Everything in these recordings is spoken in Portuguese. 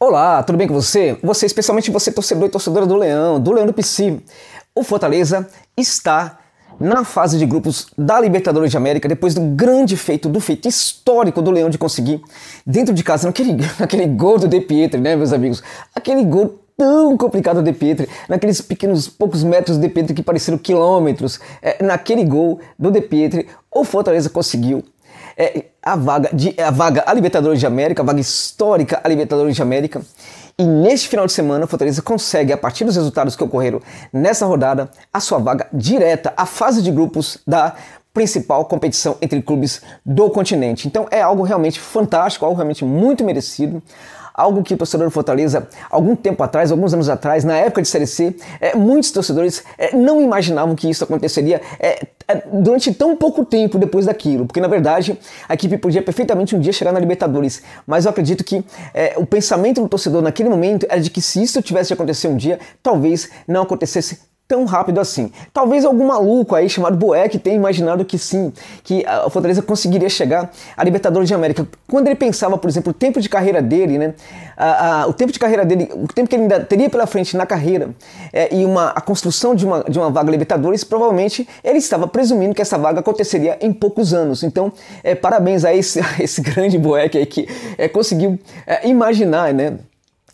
Olá, tudo bem com você? Você, especialmente você, torcedor e torcedora do Leão, do Leão do PC. O Fortaleza está na fase de grupos da Libertadores de América, depois do grande feito, do feito histórico do Leão de conseguir, dentro de casa, naquele, naquele gol do De Pietri, né, meus amigos? Aquele gol tão complicado de Pietri, naqueles pequenos poucos metros de Pietri que pareceram quilômetros, é, naquele gol do de Pietri, o Fortaleza conseguiu é, a vaga de a vaga a Libertadores de América, a vaga histórica a Libertadores de América. E neste final de semana, o Fortaleza consegue, a partir dos resultados que ocorreram nessa rodada, a sua vaga direta à fase de grupos da principal competição entre clubes do continente. Então é algo realmente fantástico, algo realmente muito merecido. Algo que o torcedor do Fortaleza, algum tempo atrás, alguns anos atrás, na época de Série C, é, muitos torcedores é, não imaginavam que isso aconteceria é, é, durante tão pouco tempo depois daquilo, porque na verdade a equipe podia perfeitamente um dia chegar na Libertadores, mas eu acredito que é, o pensamento do torcedor naquele momento era de que se isso tivesse de acontecer um dia, talvez não acontecesse tão rápido assim. Talvez algum maluco aí chamado Boeck tenha imaginado que sim, que a ah, Fortaleza conseguiria chegar à Libertadores de América. Quando ele pensava, por exemplo, o tempo de carreira dele, né? A, a, o tempo de carreira dele, o tempo que ele ainda teria pela frente na carreira é, e uma, a construção de uma, de uma vaga Libertadores, provavelmente ele estava presumindo que essa vaga aconteceria em poucos anos. Então, é, parabéns a esse, a esse grande Boeck aí que é, conseguiu é, imaginar, né?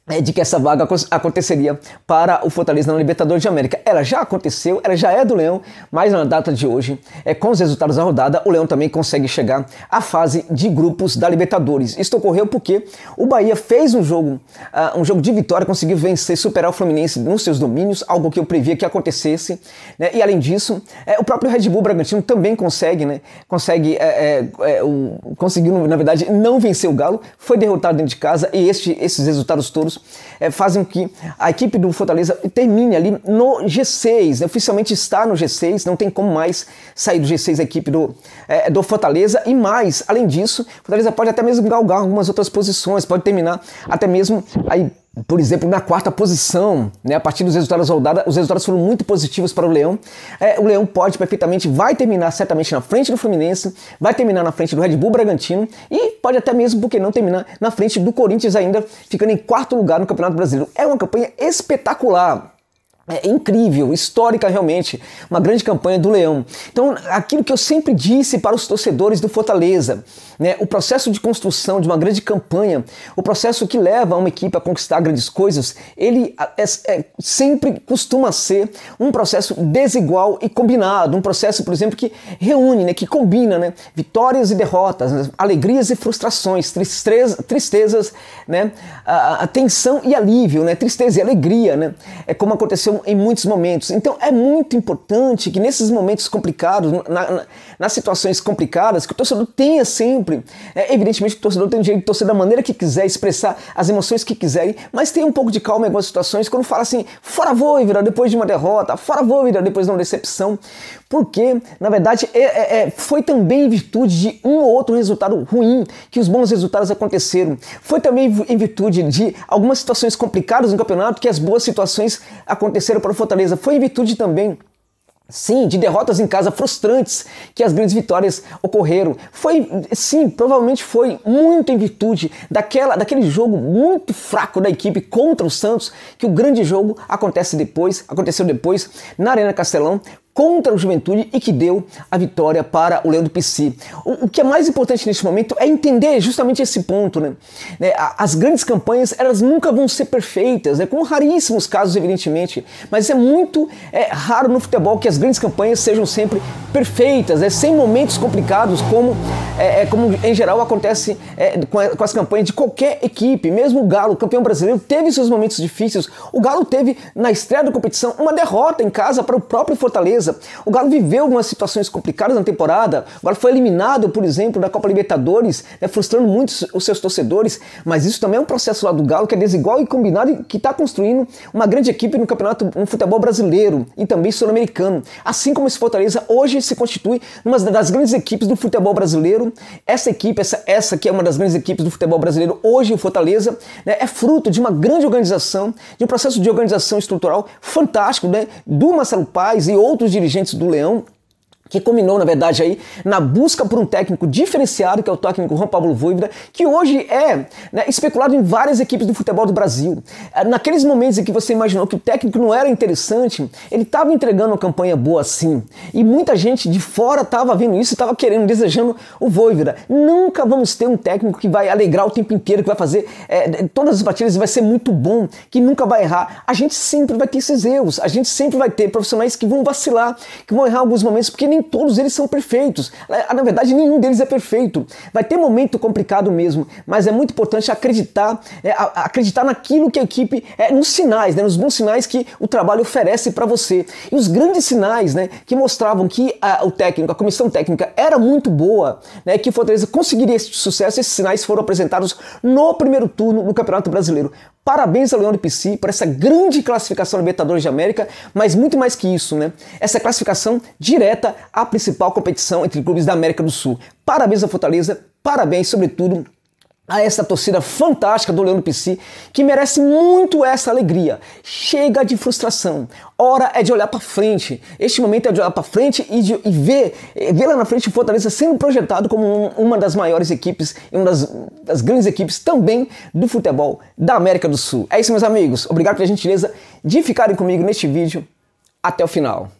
É, de que essa vaga aconteceria para o Fortaleza na Libertadores de América. Ela já aconteceu, ela já é do Leão, mas na data de hoje, é, com os resultados da rodada, o Leão também consegue chegar à fase de grupos da Libertadores. Isso ocorreu porque o Bahia fez um jogo, uh, um jogo de vitória, conseguiu vencer, superar o Fluminense nos seus domínios, algo que eu previa que acontecesse. Né? E além disso, é, o próprio Red Bull Bragantino também consegue, né? consegue, é, é, é o, conseguiu na verdade não vencer o Galo, foi derrotado dentro de casa e este, esses resultados todos jogos é, fazem que a equipe do Fortaleza termine ali no G6. Né? Oficialmente está no G6, não tem como mais sair do G6 a equipe do, é, do Fortaleza. E mais, além disso, o Fortaleza pode até mesmo galgar algumas outras posições, pode terminar até mesmo aí por exemplo, na quarta posição, né, a partir dos resultados da os resultados foram muito positivos para o Leão. É, o Leão pode perfeitamente, vai terminar certamente na frente do Fluminense, vai terminar na frente do Red Bull Bragantino e pode até mesmo, porque não terminar, na frente do Corinthians ainda, ficando em quarto lugar no Campeonato Brasileiro. É uma campanha espetacular é incrível, histórica realmente, uma grande campanha do Leão. Então, aquilo que eu sempre disse para os torcedores do Fortaleza, né, o processo de construção de uma grande campanha, o processo que leva uma equipe a conquistar grandes coisas, ele é, é, sempre costuma ser um processo desigual e combinado, um processo, por exemplo, que reúne, né, que combina né, vitórias e derrotas, né, alegrias e frustrações, tristezas, né, a, a tensão e alívio, né, tristeza e alegria, né, é como aconteceu em muitos momentos. Então é muito importante que nesses momentos complicados, na, na, nas situações complicadas, que o torcedor tenha sempre. É, evidentemente que o torcedor tem o direito de torcer da maneira que quiser, expressar as emoções que quiser, mas tenha um pouco de calma em algumas situações quando fala assim, fora Voivoda, depois de uma derrota, fora Voivoda, depois de uma decepção. Porque, na verdade, é, é, é, foi também em virtude de um ou outro resultado ruim que os bons resultados aconteceram. Foi também em virtude de algumas situações complicadas no campeonato que as boas situações aconteceram terceiro para o Fortaleza foi em virtude também Sim, de derrotas em casa frustrantes que as grandes vitórias ocorreram. Foi, sim, provavelmente foi muito em virtude daquela, daquele jogo muito fraco da equipe contra o Santos que o grande jogo acontece depois, aconteceu depois na Arena Castelão contra o Juventude e que deu a vitória para o Leão do PC. O, o, que é mais importante neste momento é entender justamente esse ponto. Né? né? As grandes campanhas elas nunca vão ser perfeitas, né? com raríssimos casos, evidentemente, mas é muito é, raro no futebol que as grandes campanhas sejam sempre perfeitas, né? sem momentos complicados, como, é, é, como em geral acontece é, com, a, com as campanhas de qualquer equipe. Mesmo o Galo, campeão brasileiro, teve seus momentos difíceis. O Galo teve, na estreia da competição, uma derrota em casa para o próprio Fortaleza o Galo viveu algumas situações complicadas na temporada. O Galo foi eliminado, por exemplo, da Copa Libertadores, né, frustrando muito os seus torcedores. Mas isso também é um processo lá do Galo que é desigual e combinado e que está construindo uma grande equipe no campeonato no futebol brasileiro e também sul-americano. Assim como esse Fortaleza hoje se constitui uma das grandes equipes do futebol brasileiro. Essa equipe, essa, essa que é uma das grandes equipes do futebol brasileiro hoje, o Fortaleza, né, é fruto de uma grande organização, de um processo de organização estrutural fantástico, né, do Marcelo Paes e outros dirigentes do Leão que combinou, na verdade, aí na busca por um técnico diferenciado, que é o técnico Juan Pablo Voivoda, que hoje é né, especulado em várias equipes do futebol do Brasil. É, naqueles momentos em que você imaginou que o técnico não era interessante, ele estava entregando uma campanha boa sim. E muita gente de fora estava vendo isso, estava querendo, desejando o Voivoda. Nunca vamos ter um técnico que vai alegrar o tempo inteiro, que vai fazer é, todas as partidas e vai ser muito bom, que nunca vai errar. A gente sempre vai ter esses erros, a gente sempre vai ter profissionais que vão vacilar, que vão errar alguns momentos, porque nem nem todos eles são perfeitos. É, ah, na verdade, nenhum deles é perfeito. Vai ter momento complicado mesmo, mas é muito importante acreditar, é, acreditar naquilo que a equipe, é, nos sinais, né, nos bons sinais que o trabalho oferece para você. E os grandes sinais né, que mostravam que a, o técnico, a comissão técnica era muito boa, né, que o Fortaleza conseguiria esse sucesso, esses sinais foram apresentados no primeiro turno no Campeonato Brasileiro. Parabéns ao Leão de PC por essa grande classificação Libertadores de América, mas muito mais que isso, né? Essa classificação direta à principal competição entre clubes da América do Sul. Parabéns à Fortaleza, parabéns, sobretudo, a essa torcida fantástica do Leandro PC que merece muito essa alegria. Chega de frustração. Hora é de olhar para frente. Este momento é de olhar para frente e, de, e ver, ver lá na frente o Fortaleza sendo projetado como um, uma das maiores equipes e uma das, das grandes equipes também do futebol da América do Sul. É isso, meus amigos. Obrigado pela gentileza de ficarem comigo neste vídeo até o final.